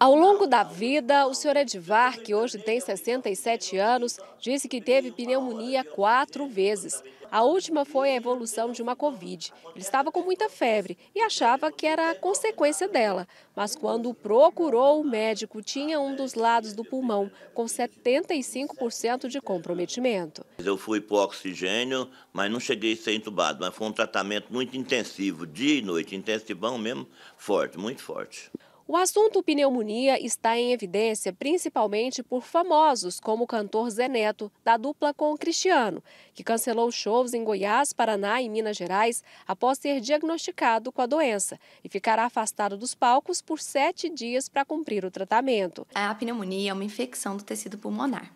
Ao longo da vida, o senhor Edvar, que hoje tem 67 anos, disse que teve pneumonia quatro vezes. A última foi a evolução de uma Covid. Ele estava com muita febre e achava que era consequência dela. Mas quando procurou o médico, tinha um dos lados do pulmão com 75% de comprometimento. Eu fui para oxigênio, mas não cheguei a ser entubado. Mas foi um tratamento muito intensivo, dia e noite, intensivão mesmo, forte, muito forte. O assunto pneumonia está em evidência principalmente por famosos como o cantor Zé Neto, da dupla com Cristiano, que cancelou shows em Goiás, Paraná e Minas Gerais após ser diagnosticado com a doença e ficará afastado dos palcos por sete dias para cumprir o tratamento. A pneumonia é uma infecção do tecido pulmonar.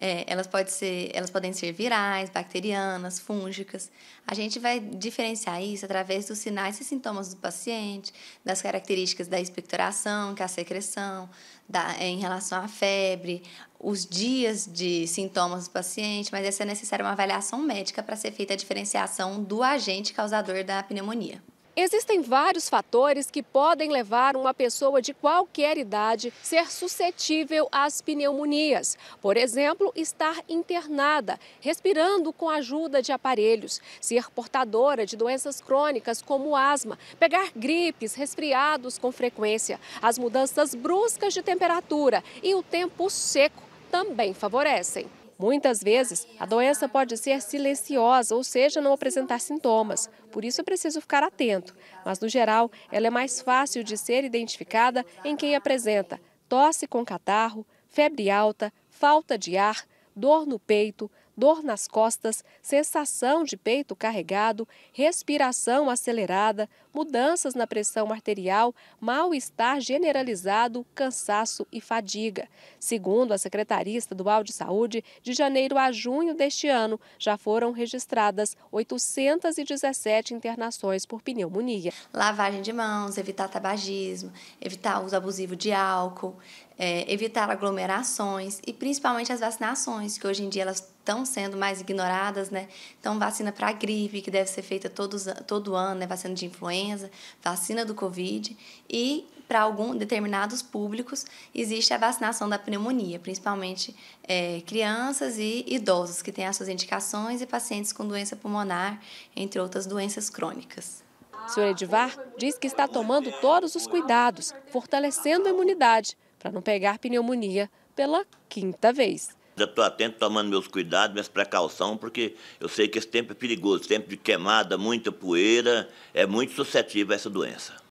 É, elas, podem ser, elas podem ser virais, bacterianas, fúngicas. A gente vai diferenciar isso através dos sinais e sintomas do paciente, das características da expectoração, que é a secreção, da, em relação à febre, os dias de sintomas do paciente, mas essa é necessária uma avaliação médica para ser feita a diferenciação do agente causador da pneumonia. Existem vários fatores que podem levar uma pessoa de qualquer idade ser suscetível às pneumonias. Por exemplo, estar internada, respirando com a ajuda de aparelhos, ser portadora de doenças crônicas como asma, pegar gripes, resfriados com frequência. As mudanças bruscas de temperatura e o tempo seco também favorecem. Muitas vezes, a doença pode ser silenciosa, ou seja, não apresentar sintomas. Por isso é preciso ficar atento. Mas, no geral, ela é mais fácil de ser identificada em quem apresenta tosse com catarro, febre alta, falta de ar, dor no peito, dor nas costas, sensação de peito carregado, respiração acelerada, mudanças na pressão arterial, mal-estar generalizado, cansaço e fadiga. Segundo a Secretaria Estadual de Saúde, de janeiro a junho deste ano já foram registradas 817 internações por pneumonia. Lavagem de mãos, evitar tabagismo, evitar uso abusivo de álcool, é, evitar aglomerações e principalmente as vacinações, que hoje em dia elas estão sendo mais ignoradas, né? Então, vacina para gripe, que deve ser feita todos, todo ano, né? Vacina de influenza influenza, vacina do Covid e para alguns determinados públicos existe a vacinação da pneumonia, principalmente é, crianças e idosos que têm as suas indicações e pacientes com doença pulmonar, entre outras doenças crônicas. O senhor Edivar diz que está tomando todos os cuidados, fortalecendo a imunidade para não pegar pneumonia pela quinta vez estou atento, tomando meus cuidados, minhas precauções, porque eu sei que esse tempo é perigoso, tempo de queimada, muita poeira, é muito suscetível a essa doença.